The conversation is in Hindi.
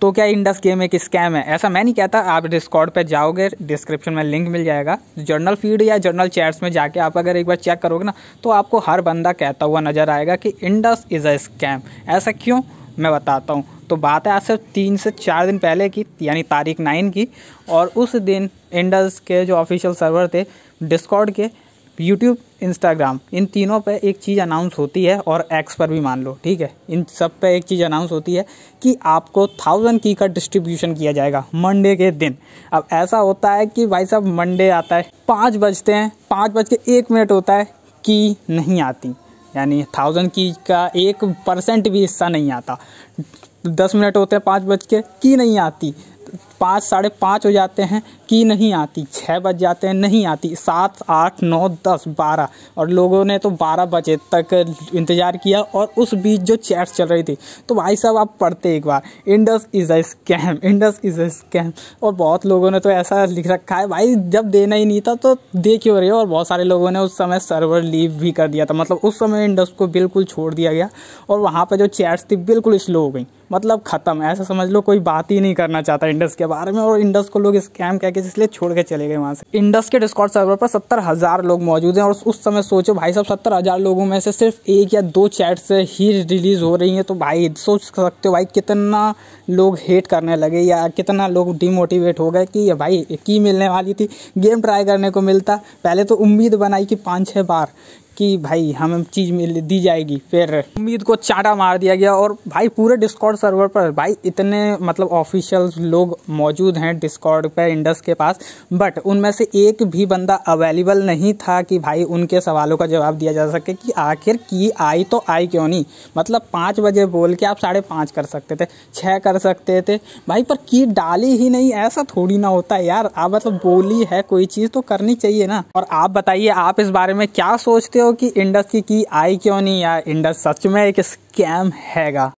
तो क्या इंडस गेम एक स्कैम है ऐसा मैं नहीं कहता आप डिस्कॉर्ड पे जाओगे डिस्क्रिप्शन में लिंक मिल जाएगा जर्नल फीड या जर्नल चैट्स में जाके आप अगर एक बार चेक करोगे ना तो आपको हर बंदा कहता हुआ नज़र आएगा कि इंडस इज़ अ स्कैम ऐसा क्यों मैं बताता हूँ तो बात है आज से तीन से चार दिन पहले की यानी तारीख नाइन की और उस दिन इंडस के जो ऑफिशियल सर्वर थे डिस्कॉर्ड के यूट्यूब इंस्टाग्राम इन तीनों पे एक चीज़ अनाउंस होती है और एक्स पर भी मान लो ठीक है इन सब पे एक चीज़ अनाउंस होती है कि आपको थाउजेंड की का डिस्ट्रीब्यूशन किया जाएगा मंडे के दिन अब ऐसा होता है कि भाई साहब मंडे आता है पाँच बजते हैं पाँच बज के एक मिनट होता है कि नहीं आती यानी थाउजेंड की का एक परसेंट भी हिस्सा नहीं आता दस मिनट होते हैं पाँच बज के की नहीं आती पाँच साढ़े पाँच हो जाते हैं कि नहीं आती छः बज जाते हैं नहीं आती सात आठ नौ दस बारह और लोगों ने तो बारह बजे तक इंतज़ार किया और उस बीच जो चैट्स चल रही थी तो भाई साहब आप पढ़ते एक बार Indus is a scam Indus is a scam और बहुत लोगों ने तो ऐसा लिख रखा है भाई जब देना ही नहीं था तो दे क्यों रहे हो और बहुत सारे लोगों ने उस समय सर्वर लीव भी कर दिया था मतलब उस समय इंडस को बिल्कुल छोड़ दिया गया और वहाँ पर जो चैट्स थी बिल्कुल स्लो हो गई मतलब ख़त्म ऐसा समझ लो कोई बात ही नहीं करना चाहता इंडस के बारे में और इंडस को लोग स्कैम कह के इसलिए छोड़ के चले गए वहाँ से इंडस के डिस्कॉर्ड सर्वर पर सत्तर हज़ार लोग मौजूद हैं और उस समय सोचो भाई साहब सत्तर हज़ार लोगों में से सिर्फ एक या दो चैट से ही रिलीज़ हो रही है तो भाई सोच सकते हो भाई कितना लोग हेट करने लगे या कितना लोग डिमोटिवेट हो गए कि भाई की मिलने वाली थी गेम ट्राई करने को मिलता पहले तो उम्मीद बनाई कि पाँच छः बार कि भाई हमें चीज़ मिल दी जाएगी फिर उम्मीद को चाटा मार दिया गया और भाई पूरे डिस्कॉर्ड सर्वर पर भाई इतने मतलब ऑफिशियल्स लोग मौजूद हैं डिस्कॉर्ड पर इंडस के पास बट उनमें से एक भी बंदा अवेलेबल नहीं था कि भाई उनके सवालों का जवाब दिया जा सके कि आखिर की आई तो आई क्यों नहीं मतलब पाँच बजे बोल के आप साढ़े पाँच कर सकते थे छः कर सकते थे भाई पर की डाली ही नहीं ऐसा थोड़ी ना होता यार आप मतलब बोली है कोई चीज़ तो करनी चाहिए ना और आप बताइए आप इस बारे में क्या सोचते हो हो कि इंडस की की आई क्यों नहीं यार इंडस सच में एक स्कैम हैगा